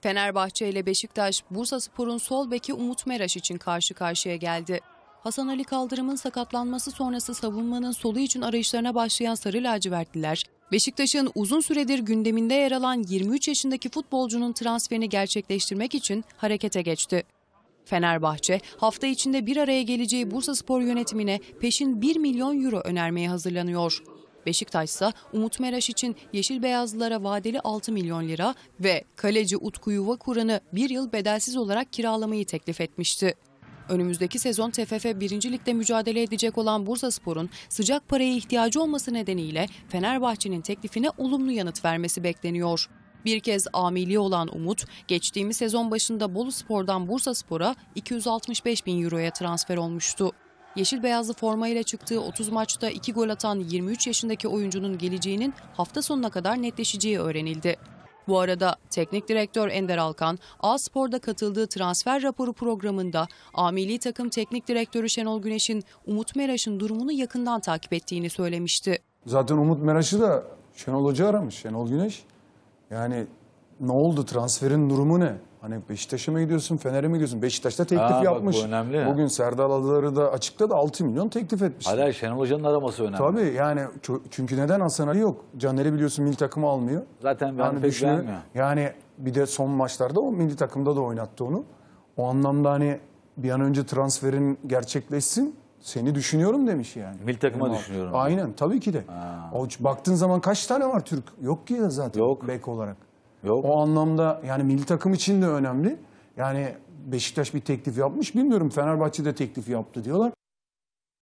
Fenerbahçe ile Beşiktaş, Bursa Spor'un sol beki Umut Meraş için karşı karşıya geldi. Hasan Ali Kaldırım'ın sakatlanması sonrası savunmanın solu için arayışlarına başlayan Sarı Lacivertliler, Beşiktaş'ın uzun süredir gündeminde yer alan 23 yaşındaki futbolcunun transferini gerçekleştirmek için harekete geçti. Fenerbahçe hafta içinde bir araya geleceği Bursa Spor yönetimine peşin 1 milyon euro önermeye hazırlanıyor. Beşiktaş ise Umut Meraş için Yeşil Beyazlılara vadeli 6 milyon lira ve kaleci Utku Yuva Kur'an'ı bir yıl bedelsiz olarak kiralamayı teklif etmişti. Önümüzdeki sezon TFF 1. Lig'de mücadele edecek olan Bursa Spor'un sıcak paraya ihtiyacı olması nedeniyle Fenerbahçe'nin teklifine olumlu yanıt vermesi bekleniyor. Bir kez amili olan Umut, geçtiğimiz sezon başında Bolu Spor'dan Bursa Spor'a 265 bin euroya transfer olmuştu. Yeşil beyazlı forma ile çıktığı 30 maçta 2 gol atan 23 yaşındaki oyuncunun geleceğinin hafta sonuna kadar netleşeceği öğrenildi. Bu arada teknik direktör Ender Alkan, A-Spor'da katıldığı transfer raporu programında amili takım teknik direktörü Şenol Güneş'in Umut Meraş'ın durumunu yakından takip ettiğini söylemişti. Zaten Umut Meraş'ı da Şenol Hoca aramış, Şenol Güneş. Yani ne oldu, transferin durumu ne? Hani Beşiktaş'a mı gidiyorsun, Fener'e mi gidiyorsun? Beşiktaş'ta teklif Ha, bak yapmış. bu önemli. Bugün Serdal Adaları da açıkladı 6 milyon teklif etmiş. Hala Şenol Hoca'nın araması önemli. Tabii yani çünkü neden Hasan Ali yok? Caner'i biliyorsun milli takımı almıyor. Zaten ben pek düşünün- beğenmiyorum. Yani bir de son maçlarda o milli takımda da oynattı onu. O anlamda hani bir an önce transferin gerçekleşsin seni düşünüyorum demiş yani. Milli takıma Benim düşünüyorum. Aynen tabii ki de. O, baktığın zaman kaç tane var Türk? Yok ki ya zaten Yok. bek olarak. Yok. O anlamda yani milli takım için de önemli. Yani Beşiktaş bir teklif yapmış. Bilmiyorum Fenerbahçe de teklif yaptı diyorlar.